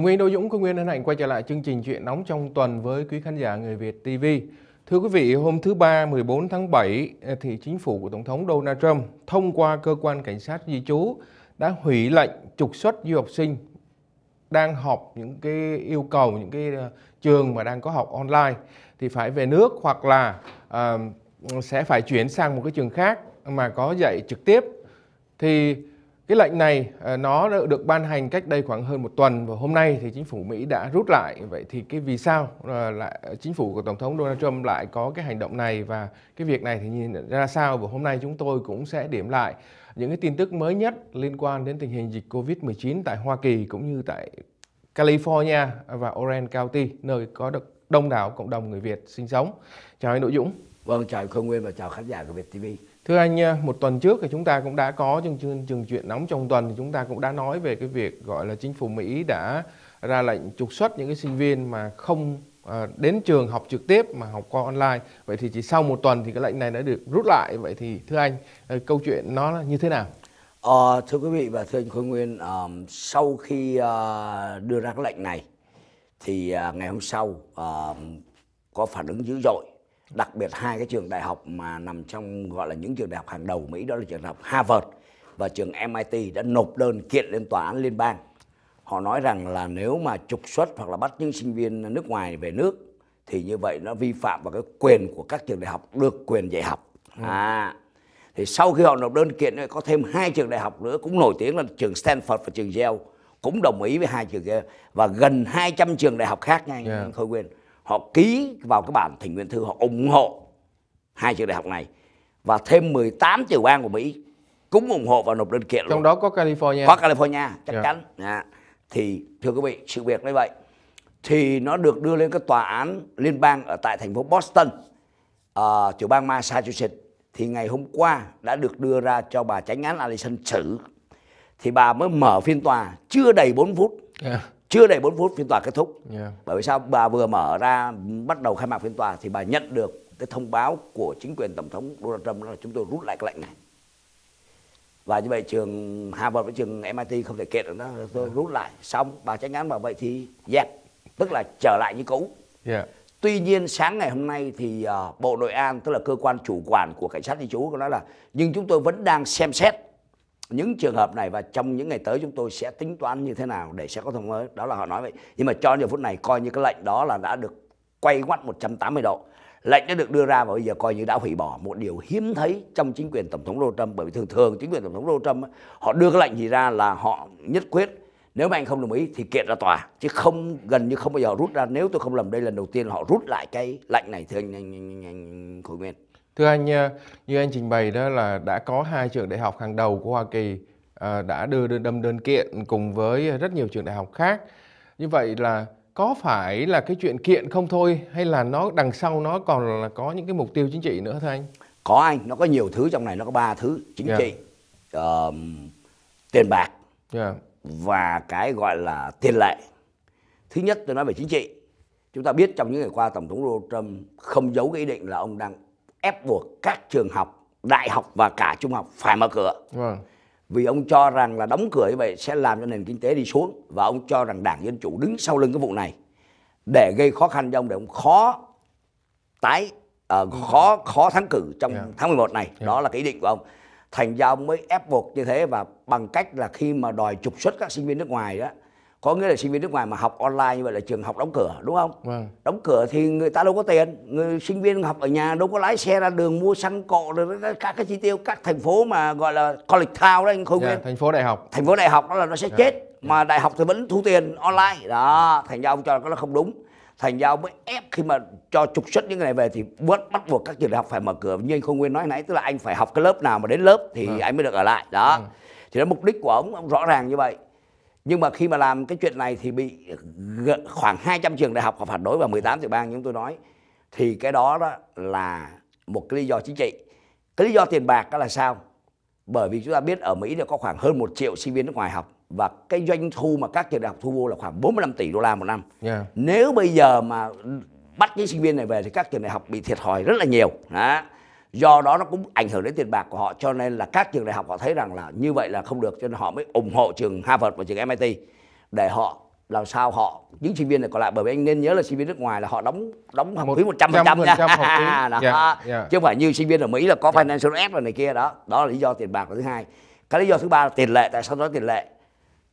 Cùng Nguyên Đỗ Dũng, Công Nguyên hân hạnh quay trở lại chương trình Chuyện Nóng trong tuần với quý khán giả Người Việt TV. Thưa quý vị, hôm thứ Ba 14 tháng 7 ờ, thì chính phủ của Tổng thống Donald Trump thông qua cơ quan cảnh sát di trú đã hủy lệnh trục xuất du học sinh đang học những cái yêu cầu những cái ờ, trường mà đang có học online thì phải về nước hoặc là uh, sẽ phải chuyển sang một cái trường khác mà có dạy trực tiếp thì cái lệnh này à, nó đã được ban hành cách đây khoảng hơn một tuần và hôm nay thì chính phủ Mỹ đã rút lại. Vậy thì cái vì sao à, lại à, chính phủ của Tổng thống Donald Trump lại có cái hành động này và cái việc này thì nhìn ra sao và hôm nay chúng tôi cũng sẽ điểm lại những cái tin tức mới nhất liên quan đến tình hình dịch Covid-19 tại Hoa Kỳ cũng như tại California và Orange County nơi có được đông đảo cộng đồng người Việt sinh sống. Chào anh Nội Dũng. Vâng, chào Khương Nguyên và chào khán giả của Việt TV. Thưa anh, à, một tuần trước thì chúng ta cũng đã có chương chương chương chuyện nóng trong tuần thì chúng ta cũng đã nói về cái việc gọi là chính phủ Mỹ đã ra lệnh trục xuất những cái sinh viên mà không à, đến trường học trực tiếp mà học qua online. Vậy thì chỉ sau một tuần thì cái lệnh này đã được rút lại. Vậy thì thưa anh, à, câu chuyện nó như thế nào? À, thưa quý vị và thưa anh Khôi Nguyên, à, sau khi à, đưa ra cái lệnh này thì à, ngày hôm sau à, có phản ứng dữ dội đặc biệt hai cái trường đại học mà nằm trong gọi là những trường đại học hàng đầu Mỹ đó là trường đại học Harvard và trường MIT đã nộp đơn kiện lên tòa án liên bang. Họ nói rằng là nếu mà trục xuất hoặc là bắt những sinh viên nước ngoài về nước thì như vậy nó vi phạm vào cái quyền của các trường đại học được quyền dạy học. Ừ. À thì sau khi họ nộp đơn kiện có thêm hai trường đại học nữa cũng nổi tiếng là trường Stanford và trường Yale cũng đồng ý với hai trường kia và gần 200 trường đại học khác nha anh yeah. Dạ. Khôi Nguyên họ ký vào cái bản thỉnh nguyện thư họ ủng hộ hai trường đại học này và thêm 18 tiểu bang của Mỹ cũng ủng hộ và nộp đơn kiện trong luôn. đó có California có California chắc yeah. Dạ. chắn à, thì thưa quý vị sự việc như vậy thì nó được đưa lên các tòa án liên bang ở tại thành phố Boston uh, tiểu bang Massachusetts thì ngày hôm qua đã được đưa ra cho bà tránh án Allison xử thì bà mới mở phiên tòa chưa đầy 4 phút yeah. Dạ chưa đầy 4 phút phiên tòa kết thúc yeah. bởi vì sao bà vừa mở ra bắt đầu khai mạc phiên tòa thì bà nhận được cái thông báo của chính quyền tổng thống Donald Trump là chúng tôi rút lại cái lệnh này và như vậy trường Harvard với trường MIT không thể kiện được nó tôi rút lại xong bà tránh án bảo vậy thì dẹp tức là trở lại như cũ yeah. tuy nhiên sáng ngày hôm nay thì uh, bộ nội an tức là cơ quan chủ quản của cảnh sát di trú có nói là nhưng chúng tôi vẫn đang xem xét những trường hợp này và trong những ngày tới chúng tôi sẽ tính toán như thế nào để sẽ có thông mới đó là họ nói vậy nhưng mà cho giờ phút này coi như cái lệnh đó là đã được quay ngoắt 180 độ lệnh đã được đưa ra và bây giờ coi như đã hủy bỏ một điều hiếm thấy trong chính quyền tổng thống Donald Trump bởi vì thường thường chính quyền tổng thống Donald Trump họ đưa cái lệnh gì ra là họ nhất quyết nếu mà anh không đồng ý thì kiện ra tòa chứ không gần như không bao giờ rút ra nếu tôi không lầm đây là lần đầu tiên họ rút lại cái lệnh này thưa anh, anh, anh, anh, anh Khôi Nguyên thưa anh ờ, như anh trình bày đó là đã có hai trường đại học hàng đầu của hoa kỳ ờ, đã đưa đơn đâm đơn kiện cùng với rất nhiều trường đại học khác như vậy là có phải là cái chuyện kiện không thôi hay là nó đằng sau nó còn là có những cái mục tiêu chính trị nữa thưa anh có anh nó có nhiều thứ trong này nó có ba thứ chính yeah. Dạ. trị uh, tiền bạc yeah. Dạ. và cái gọi là tiền lệ thứ nhất tôi nói về chính trị chúng ta biết trong những ngày qua tổng thống donald trump không giấu cái ý định là ông đang ép buộc các trường học đại học và cả trung học phải mở cửa vâng. vì ông cho rằng là đóng cửa như vậy sẽ làm cho nền kinh tế đi xuống và ông cho rằng đảng dân chủ đứng sau lưng cái vụ này để gây khó khăn cho ông để ông khó tái uh, khó khó thắng cử trong yeah. Dạ. tháng 11 này yeah. Dạ. đó là cái ý định của ông thành ra ông mới ép buộc như thế và bằng cách là khi mà đòi trục xuất các sinh viên nước ngoài đó có nghĩa là sinh viên nước ngoài mà học online như vậy là trường học đóng cửa đúng không vâng. đóng cửa thì người ta đâu có tiền người sinh viên học ở nhà đâu có lái xe ra đường mua xăng cọ được các cái chi tiêu các thành phố mà gọi là college town đấy anh không dạ, yeah, thành phố đại học thành phố đại học đó là nó sẽ yeah. Dạ. chết mà dạ. đại học thì vẫn thu tiền online đó thành ra ông cho là nó không đúng thành ra ông mới ép khi mà cho trục xuất những người này về thì bắt bắt buộc các trường đại học phải mở cửa nhưng anh không nguyên nói nãy tức là anh phải học cái lớp nào mà đến lớp thì à. anh mới được ở lại đó à. thì đó mục đích của ông ông rõ ràng như vậy nhưng mà khi mà làm cái chuyện này thì bị khoảng 200 trường đại học họ phản đối và 18 tiểu bang như tôi nói thì cái đó, đó là một cái lý do chính trị cái lý do tiền bạc đó là sao bởi vì chúng ta biết ở Mỹ là có khoảng hơn một triệu sinh viên nước ngoài học và cái doanh thu mà các trường đại học thu vô là khoảng 45 tỷ đô la một năm. Yeah. Dạ. Nếu bây giờ mà bắt những sinh viên này về thì các trường đại học bị thiệt thòi rất là nhiều. Đó do đó nó cũng ảnh hưởng đến tiền bạc của họ cho nên là các trường đại học họ thấy rằng là như vậy là không được cho nên họ mới ủng hộ trường Harvard và trường MIT để họ làm sao họ những sinh viên này còn lại bởi vì anh nên nhớ là sinh viên nước ngoài là họ đóng đóng học phí một trăm phần trăm nha đó. Yeah, dạ, yeah. Dạ. chứ không phải như sinh viên ở Mỹ là có dạ. financial aid rồi này kia đó đó là lý do tiền bạc là thứ hai cái lý do thứ ba là tiền lệ tại sao nói tiền lệ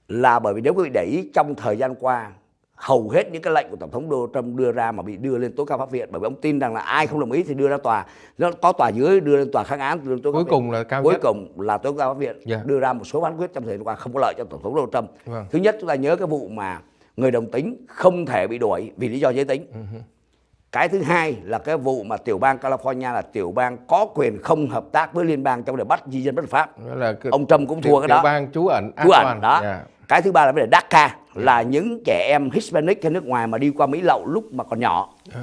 là bởi vì nếu quý vị để ý trong thời gian qua hầu hết những cái lệnh của tổng thống Donald Trump đưa ra mà bị đưa lên tối cao pháp viện bởi vì ông tin rằng là ai không đồng ý thì đưa ra tòa nó có tòa dưới đưa lên tòa kháng án đưa lên tối cao cuối viện. cùng là cao cuối nhất. cùng là tối cao pháp viện yeah. Dạ. đưa ra một số phán quyết trong thời gian qua không có lợi cho tổng thống Donald Trump vâng. thứ nhất chúng ta nhớ cái vụ mà người đồng tính không thể bị đuổi vì lý do giới tính uh-huh. cái thứ hai là cái vụ mà tiểu bang California là tiểu bang có quyền không hợp tác với liên bang trong để bắt di dân bất pháp là cái, ông Trump cũng thua tiểu, cái đó tiểu bang trú ẩn trú ẩn đó yeah. Dạ. cái thứ ba là vấn đề DACA là những trẻ em Hispanic hay nước ngoài mà đi qua Mỹ lậu lúc mà còn nhỏ à.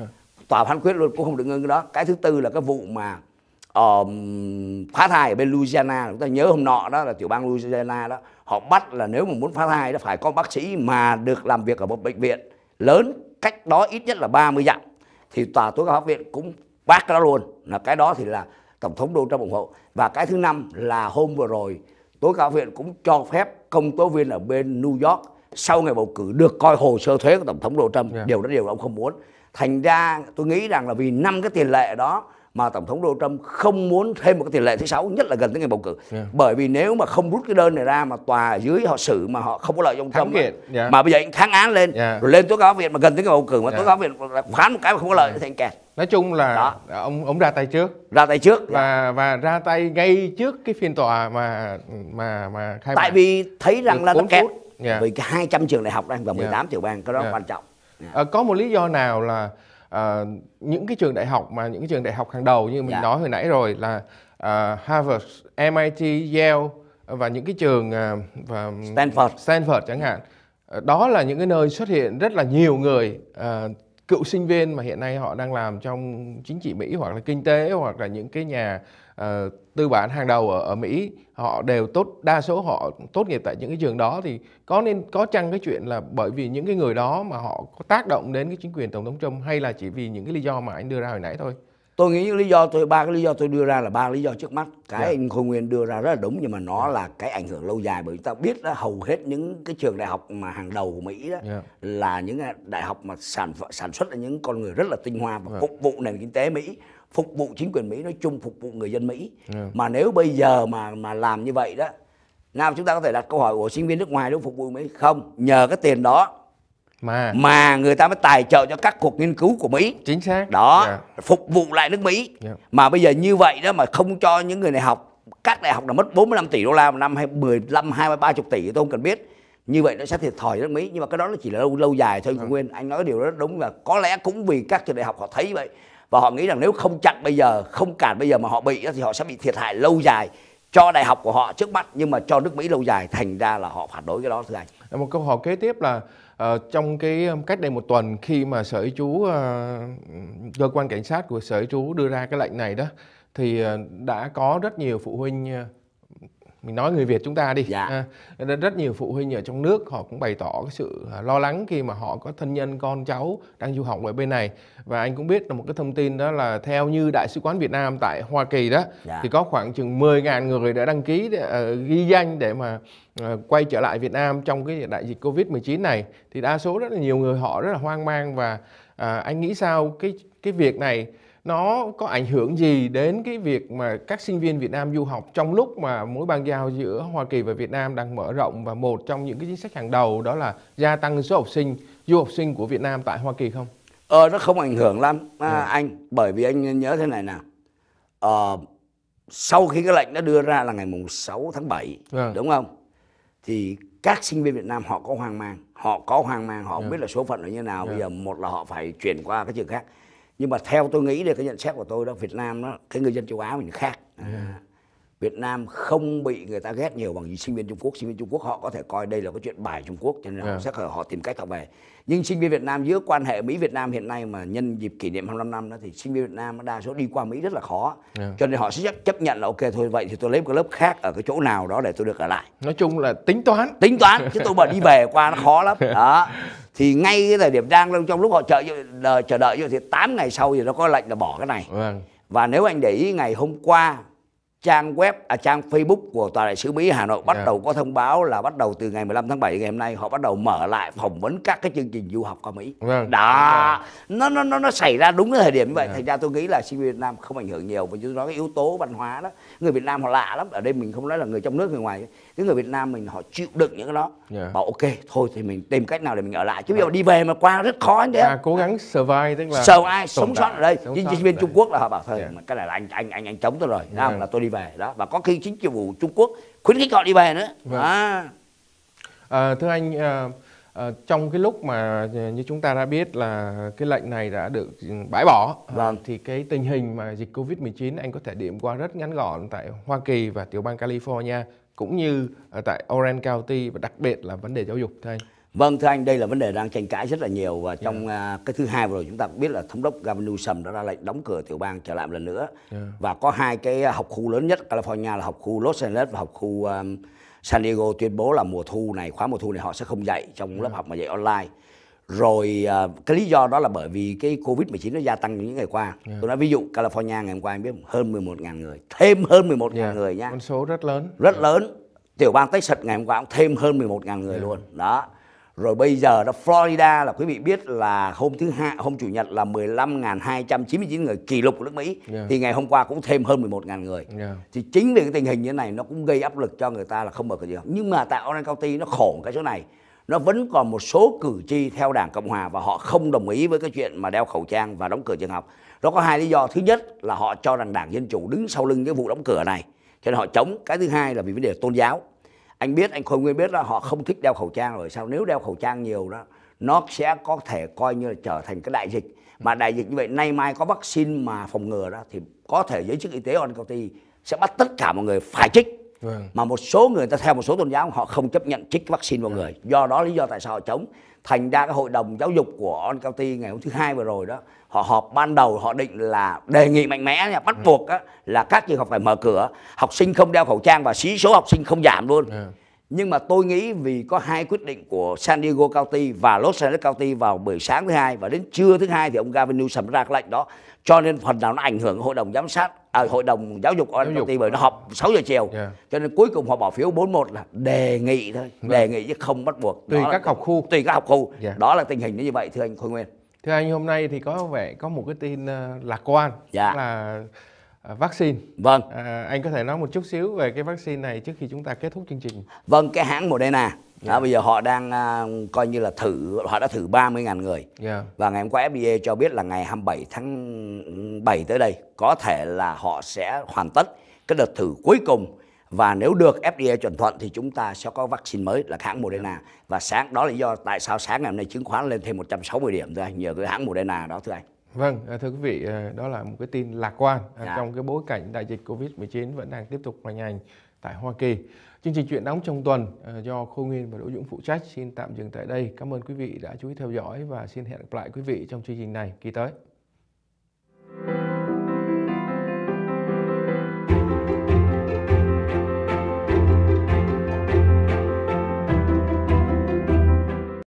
tòa phán quyết luôn cũng không được ngưng đó cái thứ tư là cái vụ mà um, phá thai ở bên Louisiana chúng ta nhớ hôm nọ đó là tiểu bang Louisiana đó họ bắt là nếu mà muốn phá thai đó phải có bác sĩ mà được làm việc ở một bệnh viện lớn cách đó ít nhất là 30 dặm thì tòa tối cao pháp viện cũng bác cái đó luôn là cái đó thì là tổng thống Donald Trump ủng hộ và cái thứ năm là hôm vừa rồi tối cao viện cũng cho phép công tố viên ở bên New York sau ngày bầu cử được coi hồ sơ thuế của tổng thống Donald Trump yeah. Dạ. điều đó điều ông không muốn thành ra tôi nghĩ rằng là vì năm cái tiền lệ đó mà tổng thống Donald Trump không muốn thêm một cái tiền lệ thứ sáu nhất là gần tới ngày bầu cử yeah. Dạ. bởi vì nếu mà không rút cái đơn này ra mà tòa dưới họ xử mà họ không có lợi ông tâm yeah. Dạ. mà bây giờ anh kháng án lên yeah. rồi lên tối cao viện mà gần tới ngày bầu cử mà yeah. tối cao viện phán một cái mà không có lợi yeah. thì anh kẹt nói chung là đó. ông ông ra tay trước ra tay trước và yeah. và ra tay ngay trước cái phiên tòa mà mà mà khai tại vì thấy rằng là nó kẹt phút yeah. Dạ. vì 200 trường đại học đang và 18 dạ. yeah. tiểu bang cái đó yeah. Dạ. quan trọng yeah. à, có một lý do nào là à, những cái trường đại học mà những cái trường đại học hàng đầu như mình yeah. nói hồi nãy rồi là à, Harvard, MIT, Yale và những cái trường à, và Stanford Stanford chẳng hạn ờ, đó là những cái nơi xuất hiện rất là nhiều người à, cựu sinh viên mà hiện nay họ đang làm trong chính trị Mỹ hoặc là kinh tế hoặc là những cái nhà Ờ, tư bản hàng đầu ở, ở Mỹ họ đều tốt đa số họ tốt nghiệp tại những cái trường đó thì có nên có chăng cái chuyện là bởi vì những cái người đó mà họ có tác động đến cái chính quyền tổng thống Trump hay là chỉ vì những cái lý do mà anh đưa ra hồi nãy thôi? tôi nghĩ những lý do tôi ba cái lý do tôi đưa ra là ba lý do trước mắt cái yeah. Dạ. anh khôi nguyên đưa ra rất là đúng nhưng mà nó yeah. là cái ảnh hưởng lâu dài bởi chúng ta biết đó, hầu hết những cái trường đại học mà hàng đầu của mỹ đó yeah. Dạ. là những đại học mà sản sản xuất là những con người rất là tinh hoa và yeah. Dạ. phục vụ nền kinh tế mỹ phục vụ chính quyền mỹ nói chung phục vụ người dân mỹ yeah. mà nếu bây giờ mà mà làm như vậy đó nào chúng ta có thể đặt câu hỏi của sinh viên nước ngoài đâu phục vụ mỹ không nhờ cái tiền đó mà mà người ta mới tài trợ cho các cuộc nghiên cứu của Mỹ chính xác đó yeah. Dạ. phục vụ lại nước Mỹ yeah. Dạ. mà bây giờ như vậy đó mà không cho những người này học các đại học là mất 45 tỷ đô la một năm hay 15 20 30 tỷ tôi không cần biết như vậy nó sẽ thiệt thòi nước Mỹ nhưng mà cái đó nó chỉ là lâu lâu dài thôi yeah. Dạ. Nguyên anh nói điều đó đúng là có lẽ cũng vì các trường đại học họ thấy vậy và họ nghĩ rằng nếu không chặn bây giờ không cản bây giờ mà họ bị thì họ sẽ bị thiệt hại lâu dài cho đại học của họ trước mắt nhưng mà cho nước Mỹ lâu dài thành ra là họ phản đối cái đó thưa anh một câu hỏi kế tiếp là Ờ, trong cái cách đây một tuần khi mà sở y trú ờ, cơ quan cảnh sát của sở y trú đưa ra cái lệnh này đó thì ờ, đã có rất nhiều phụ huynh mình nói người Việt chúng ta đi. Dạ. À, rất nhiều phụ huynh ở trong nước họ cũng bày tỏ cái sự à, lo lắng khi mà họ có thân nhân con cháu đang du học ở bên này và anh cũng biết là một cái thông tin đó là theo như đại sứ quán Việt Nam tại Hoa Kỳ đó dạ. thì có khoảng chừng 10.000 người đã đăng ký để, ờ, uh, ghi danh để mà ờ, quay trở lại Việt Nam trong cái đại dịch Covid-19 này thì đa số rất là nhiều người họ rất là hoang mang và uh, anh nghĩ sao cái cái việc này nó có ảnh hưởng gì đến cái việc mà các sinh viên Việt Nam du học trong lúc mà mối bàn giao giữa Hoa Kỳ và Việt Nam đang mở rộng và một trong những cái chính sách hàng đầu đó là gia tăng số học sinh du học sinh của Việt Nam tại Hoa Kỳ không? Ờ nó không ảnh hưởng lắm à, yeah. Ừ. anh bởi vì anh nhớ thế này nè Ờ sau khi cái lệnh nó đưa ra là ngày mùng 6 tháng 7 yeah. Vâng. đúng không? Thì các sinh viên Việt Nam họ có hoang mang, họ có hoang mang, họ không yeah. Dạ. biết là số phận là như nào. Yeah. Bây dạ. giờ một là họ phải chuyển qua cái trường khác nhưng mà theo tôi nghĩ là cái nhận xét của tôi đó Việt Nam đó cái người dân châu Á mình khác ừ. à, Việt Nam không bị người ta ghét nhiều bằng sinh viên Trung Quốc sinh viên Trung Quốc họ có thể coi đây là cái chuyện bài Trung Quốc cho nên yeah. họ dạ. sẽ họ tìm cách học về nhưng sinh viên Việt Nam giữa quan hệ Mỹ Việt Nam hiện nay mà nhân dịp kỷ niệm 25 năm đó thì sinh viên Việt Nam đa số đi qua Mỹ rất là khó yeah. Dạ. cho nên họ sẽ chấp nhận là ok thôi vậy thì tôi lấy một cái lớp khác ở cái chỗ nào đó để tôi được ở lại nói chung là tính toán tính toán chứ tôi mà đi về qua nó khó lắm đó thì ngay cái thời điểm đang trong lúc họ chờ chờ đợi thì 8 ngày sau thì nó có lệnh là bỏ cái này vâng. và nếu anh để ý ngày hôm qua trang web à, trang Facebook của tòa đại sứ Mỹ Hà Nội bắt yeah. Dạ. đầu có thông báo là bắt đầu từ ngày 15 tháng 7 ngày hôm nay họ bắt đầu mở lại phỏng vấn các cái chương trình du học qua Mỹ. Vâng. Đó. Vâng. Nó nó nó nó xảy ra đúng cái thời điểm như vậy. Yeah. Dạ. Thành ra tôi nghĩ là sinh viên Việt Nam không ảnh hưởng nhiều và chúng nói cái yếu tố văn hóa đó. Người Việt Nam họ lạ lắm. Ở đây mình không nói là người trong nước người ngoài. Cái người Việt Nam mình họ chịu đựng những cái đó. Yeah. Bảo ok thôi thì mình tìm cách nào để mình ở lại chứ bây giờ đi về mà qua rất khó thế. À, cố gắng survive tức là survive sống sót ở đây. Nhưng sinh viên Trung Quốc là họ bảo thôi yeah. cái này là anh anh anh anh chống tôi rồi. Đúng Là tôi đi về đó và có khi chính phủ Trung Quốc khuyến khích họ đi về nữa vâng. à. À, thưa anh à, à, trong cái lúc mà à, như chúng ta đã biết là cái lệnh này đã được ừ, bãi bỏ à, vâng. à, thì cái tình hình mà dịch Covid 19 anh có thể điểm qua rất ngắn gọn tại Hoa Kỳ và tiểu bang California cũng như ở à, tại Orange County và đặc biệt là vấn đề giáo dục thưa anh Vâng thưa anh, đây là vấn đề đang tranh cãi rất là nhiều và trong yeah. Dạ. uh, à, cái thứ hai vừa rồi chúng ta cũng biết là thống đốc Gavin Newsom đã ra lệnh đóng cửa tiểu bang trở lại một lần nữa yeah. Dạ. và có hai cái học khu lớn nhất California là học khu Los Angeles và học khu um, San Diego tuyên bố là mùa thu này khóa mùa thu này họ sẽ không dạy trong yeah. Dạ. lớp học mà dạy online rồi uh, cái lý do đó là bởi vì cái covid 19 nó gia tăng những ngày qua yeah. tôi nói ví dụ California ngày hôm qua anh biết hơn 11.000 người thêm hơn 11.000 yeah. người nha con số rất lớn rất yeah. lớn tiểu bang Texas ngày hôm qua cũng thêm hơn 11.000 người yeah. luôn đó rồi bây giờ đó Florida là quý vị biết là hôm thứ hai hôm chủ nhật là 15.299 người kỷ lục của nước Mỹ yeah. thì ngày hôm qua cũng thêm hơn 11.000 người. Yeah. Thì chính vì cái tình hình như thế này nó cũng gây áp lực cho người ta là không mở cửa trường. Nhưng mà tại Orange County nó khổ cái chỗ này nó vẫn còn một số cử tri theo đảng cộng hòa và họ không đồng ý với cái chuyện mà đeo khẩu trang và đóng cửa trường học nó có hai lý do thứ nhất là họ cho rằng đảng dân chủ đứng sau lưng cái vụ đóng cửa này cho nên họ chống cái thứ hai là vì vấn đề tôn giáo anh biết anh khôi nguyên biết là họ không thích đeo khẩu trang rồi sao nếu đeo khẩu trang nhiều đó nó sẽ có thể coi như là trở thành cái đại dịch mà đại dịch như vậy nay mai có vaccine mà phòng ngừa đó thì có thể giới chức y tế của công ty sẽ bắt tất cả mọi người phải chích Vâng. mà một số người ta theo một số tôn giáo họ không chấp nhận chích vaccine vào người do đó lý do tại sao họ chống thành ra cái hội đồng giáo dục của công ty ngày hôm thứ hai vừa rồi đó họ họp ban đầu họ định là đề nghị mạnh mẽ nha, bắt ừ. buộc là các trường học phải mở cửa học sinh không đeo khẩu trang và sĩ số học sinh không giảm luôn yeah. Ừ. nhưng mà tôi nghĩ vì có hai quyết định của San Diego County và Los Angeles County vào buổi sáng thứ hai và đến trưa thứ hai thì ông Gavin Newsom ra cái lệnh đó cho nên phần nào nó ảnh hưởng hội đồng giám sát à, hội đồng giáo dục ở công ty bởi nó họp 6 giờ chiều yeah. cho nên cuối cùng họ bỏ phiếu 41 là đề nghị thôi vâng. đề nghị chứ không bắt buộc tùy đó các là, học khu tùy các học khu yeah. đó là tình hình như vậy thưa anh Khôi Nguyên Thưa anh hôm nay thì có vẻ có một cái tin ờ, lạc quan dạ. là ờ, vaccine. Vâng. À, anh có thể nói một chút xíu về cái vaccine này trước khi chúng ta kết thúc chương trình. Vâng, cái hãng Moderna dạ. đó, bây giờ họ đang uh, coi như là thử họ đã thử 30.000 người. Yeah. Dạ. Và ngày hôm qua FDA cho biết là ngày 27 tháng 7 tới đây có thể là họ sẽ hoàn tất cái đợt thử cuối cùng và nếu được FDA chuẩn thuận thì chúng ta sẽ có vaccine mới là hãng Moderna và sáng đó là do tại sao sáng ngày hôm nay chứng khoán lên thêm 160 điểm thôi anh nhờ cái hãng Moderna đó thưa anh Vâng, à, thưa quý vị, à, đó là một cái tin lạc quan à, dạ. trong cái bối cảnh đại dịch Covid-19 vẫn đang tiếp tục hoành hành tại Hoa Kỳ. Chương trình chuyện nóng trong tuần do Khô Nguyên và Đỗ Dũng phụ trách xin tạm dừng tại đây. Cảm ơn quý vị đã chú ý theo dõi và xin hẹn gặp lại quý vị trong chương trình này kỳ tới.